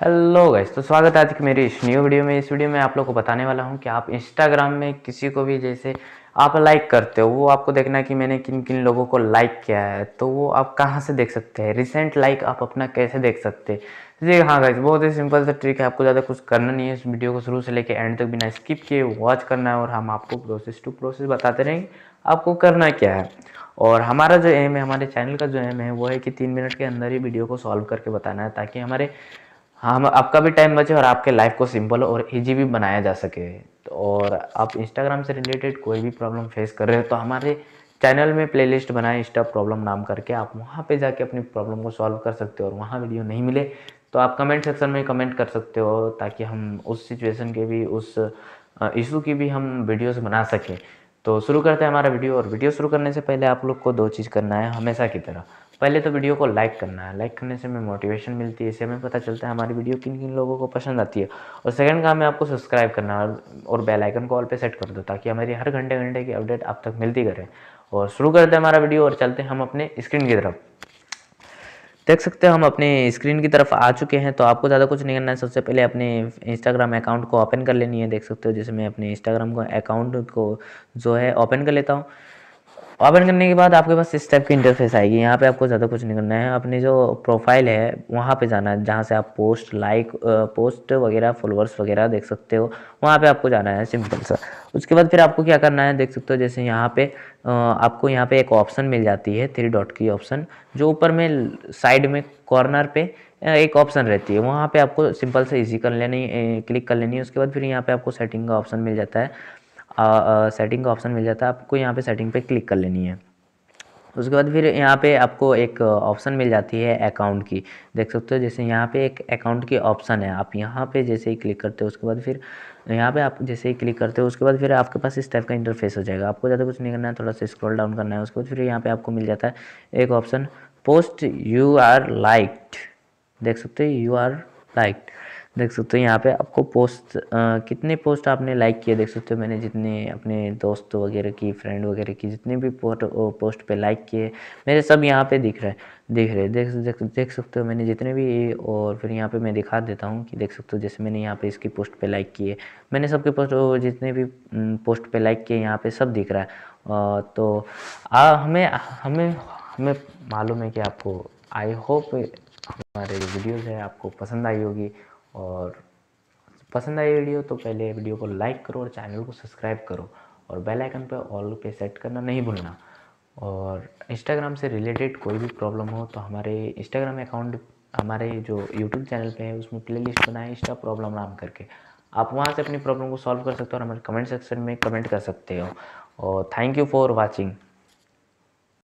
hello guys तो स्वागत है आज की मेरी इस न्यू वीडियो में इस वीडियो में आप लोग को बताने वाला हूँ कि आप इंस्टाग्राम में किसी को भी जैसे आप लाइक करते हो वो आपको देखना है कि मैंने किन किन लोगों को लाइक किया है तो वो आप कहाँ से देख सकते हैं रिसेंट लाइक आप अपना कैसे देख सकते हैं जी हाँ गाइस बहुत ही सिंपल सा ट्रिक है आपको ज़्यादा कुछ करना नहीं है इस वीडियो को शुरू से लेकर एंड तक बिना स्किप किए वॉच करना है और हम आपको प्रोसेस टू प्रोसेस बताते रहेंगे आपको करना क्या है और हमारा जो एम है हमारे चैनल का जो एम है वो है कि तीन मिनट के अंदर ही वीडियो को सॉल्व करके बताना है ताकि हमारे हाँ हम आपका भी टाइम बचे और आपके लाइफ को सिंपल और इजी भी बनाया जा सके तो और आप इंस्टाग्राम से रिलेटेड कोई भी प्रॉब्लम फेस कर रहे हो तो हमारे चैनल में प्लेलिस्ट बनाए इंस्टा प्रॉब्लम नाम करके आप वहाँ पे जाके अपनी प्रॉब्लम को सॉल्व कर सकते हो और वहाँ वीडियो नहीं मिले तो आप कमेंट सेक्शन में कमेंट कर सकते हो ताकि हम उस सिचुएशन के भी उस इशू की भी हम वीडियोस बना सकें तो शुरू करते हैं हमारा वीडियो और वीडियो शुरू करने से पहले आप लोग को दो चीज़ करना है हमेशा की तरह पहले तो वीडियो को लाइक करना है लाइक करने से हमें मोटिवेशन मिलती है इससे हमें पता चलता है हमारी वीडियो किन किन लोगों को पसंद आती है और सेकंड काम है आपको सब्सक्राइब करना और, और बेल आइकन को ऑल पे सेट कर दो ताकि हमारी हर घंटे घंटे की अपडेट आप तक मिलती करें और शुरू करते हैं हमारा वीडियो और चलते हैं हम अपने स्क्रीन की तरफ देख सकते हैं हम अपने स्क्रीन की तरफ आ चुके हैं तो आपको ज़्यादा कुछ नहीं करना है सबसे पहले अपने इंस्टाग्राम अकाउंट को ओपन कर लेनी है देख सकते हो जैसे मैं अपने इंस्टाग्राम को अकाउंट को जो है ओपन कर लेता हूँ ओपन करने के बाद आपके पास इस टाइप की इंटरफेस आएगी यहाँ पे आपको ज़्यादा कुछ नहीं करना है अपनी जो प्रोफाइल है वहाँ पे जाना है जहाँ से आप पोस्ट लाइक पोस्ट वगैरह फॉलोअर्स वगैरह देख सकते हो वहाँ पे आपको जाना है सिंपल सा उसके बाद फिर आपको क्या करना है देख सकते हो जैसे यहाँ पे आपको यहाँ पे एक ऑप्शन मिल जाती है थ्री डॉट की ऑप्शन जो ऊपर में साइड में कॉर्नर पे एक ऑप्शन रहती है वहाँ पे आपको सिंपल से इजी कर लेनी क्लिक कर लेनी है उसके बाद फिर यहाँ पे आपको सेटिंग का ऑप्शन मिल जाता है सेटिंग का ऑप्शन मिल जाता है आपको यहाँ पे सेटिंग पे क्लिक कर लेनी है उसके बाद फिर यहाँ पे आपको एक ऑप्शन मिल जाती है अकाउंट की देख सकते हो जैसे यहाँ पे एक अकाउंट की ऑप्शन है आप यहाँ पे जैसे ही क्लिक करते हो उसके बाद फिर यहाँ पे आप जैसे ही क्लिक करते हो उसके बाद फिर आपके पास इस टाइप का इंटरफेस हो जाएगा आपको ज़्यादा कुछ नहीं करना है थोड़ा सा स्क्रॉल डाउन करना है उसके बाद फिर यहाँ पर आपको मिल जाता है एक option post you are liked देख सकते हो यू आर लाइक्ड देख सकते हो यहाँ पे आपको पोस्ट आ, कितने पोस्ट आपने लाइक किए देख सकते हो मैंने जितने अपने दोस्त वगैरह की फ्रेंड वगैरह की जितने भी पोस्ट पे लाइक किए मेरे सब यहाँ पे दिख रहे हैं दिख रहे देख देख देख सकते हो मैंने जितने भी और फिर यहाँ पे मैं दिखा देता हूँ कि देख सकते हो जैसे मैंने यहाँ पे इसकी पोस्ट पे लाइक किए मैंने सबके पोस्ट जितने भी पोस्ट पे लाइक किए यहाँ पे सब दिख रहा है तो आ, हमें हमें हमें मालूम है कि आपको आई होप हमारे वीडियोज़ है आपको पसंद आई होगी और पसंद आई वीडियो तो पहले वीडियो को लाइक करो और चैनल को सब्सक्राइब करो और बेल आइकन पर ऑल पे सेट करना नहीं भूलना और इंस्टाग्राम से रिलेटेड कोई भी प्रॉब्लम हो तो हमारे इंस्टाग्राम अकाउंट हमारे जो यूट्यूब चैनल पे है उसमें प्लेलिस्ट बनाए इंस्टा प्रॉब्लम नाम करके आप वहाँ से अपनी प्रॉब्लम को सॉल्व कर सकते हो और हमारे कमेंट सेक्शन में कमेंट कर सकते हो और थैंक यू फॉर वॉचिंग